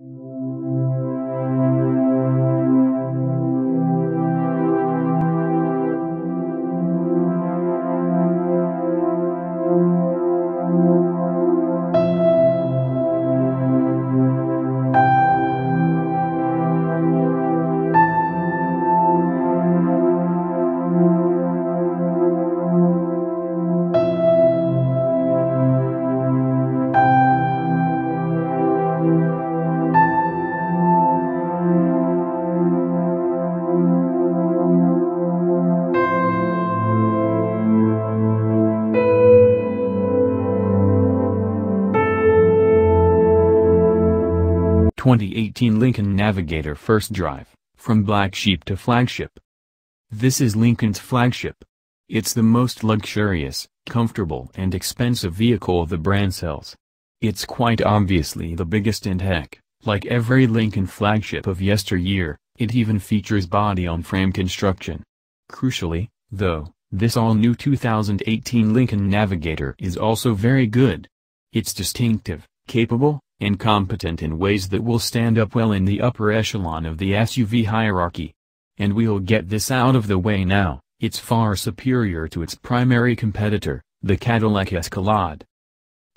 Thank you. 2018 Lincoln Navigator First Drive, From Black Sheep to Flagship. This is Lincoln's flagship. It's the most luxurious, comfortable and expensive vehicle the brand sells. It's quite obviously the biggest and heck, like every Lincoln flagship of yesteryear, it even features body-on-frame construction. Crucially, though, this all-new 2018 Lincoln Navigator is also very good. It's distinctive, capable, Incompetent in ways that will stand up well in the upper echelon of the SUV hierarchy. And we'll get this out of the way now, it's far superior to its primary competitor, the Cadillac Escalade.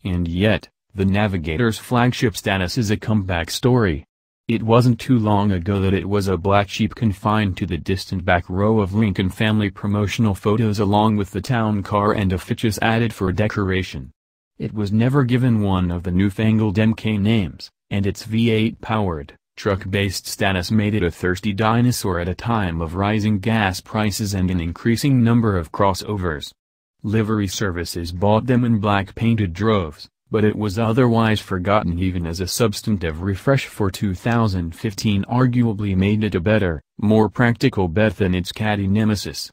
And yet, the Navigator's flagship status is a comeback story. It wasn't too long ago that it was a black sheep confined to the distant back row of Lincoln family promotional photos along with the town car and a Fitch's added for decoration. It was never given one of the newfangled MK names, and its V8-powered, truck-based status made it a thirsty dinosaur at a time of rising gas prices and an increasing number of crossovers. Livery services bought them in black-painted droves, but it was otherwise forgotten even as a substantive refresh for 2015 arguably made it a better, more practical bet than its Caddy nemesis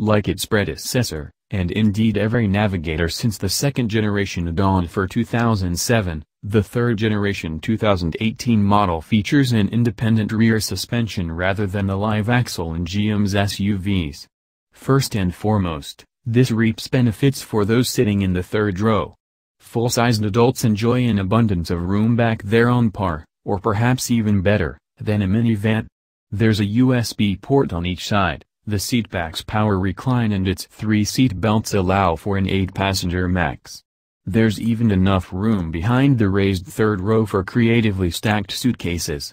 like its predecessor, and indeed every navigator since the second generation Dawn for 2007, the third generation 2018 model features an independent rear suspension rather than the live axle in GM's SUVs. First and foremost, this reaps benefits for those sitting in the third row. Full-sized adults enjoy an abundance of room back there on par, or perhaps even better, than a minivan. There's a USB port on each side, the seatback's power recline and its three seat belts allow for an eight-passenger max. There's even enough room behind the raised third row for creatively stacked suitcases.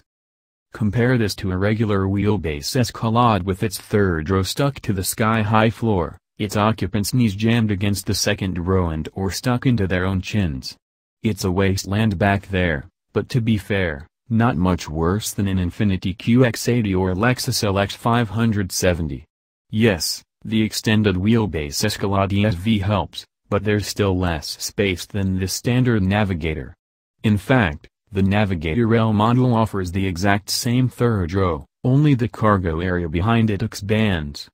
Compare this to a regular wheelbase Escalade with its third row stuck to the sky-high floor, its occupants' knees jammed against the second row and or stuck into their own chins. It's a wasteland back there, but to be fair, not much worse than an Infiniti QX80 or Lexus LX570. Yes, the extended wheelbase Escalade SV helps, but there's still less space than the standard Navigator. In fact, the Navigator L model offers the exact same third row, only the cargo area behind it expands.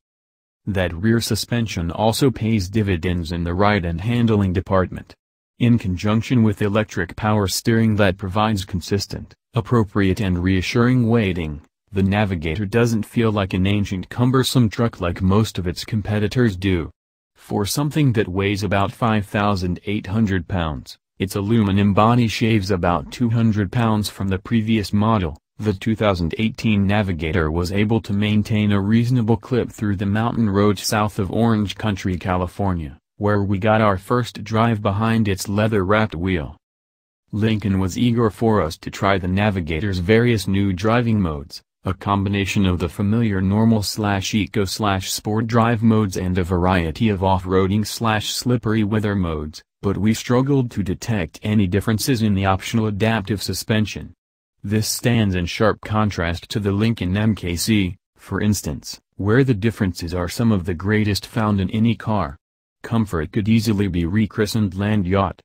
That rear suspension also pays dividends in the ride and handling department. In conjunction with electric power steering that provides consistent, appropriate and reassuring weighting, the Navigator doesn't feel like an ancient cumbersome truck like most of its competitors do. For something that weighs about 5,800 pounds, its aluminum body shaves about 200 pounds from the previous model, the 2018 Navigator was able to maintain a reasonable clip through the mountain road south of Orange Country, California, where we got our first drive behind its leather-wrapped wheel. Lincoln was eager for us to try the Navigator's various new driving modes, a combination of the familiar normal-slash-eco-slash-sport drive modes and a variety of off-roading-slash-slippery weather modes, but we struggled to detect any differences in the optional adaptive suspension. This stands in sharp contrast to the Lincoln MKC, for instance, where the differences are some of the greatest found in any car. Comfort could easily be rechristened Land Yacht.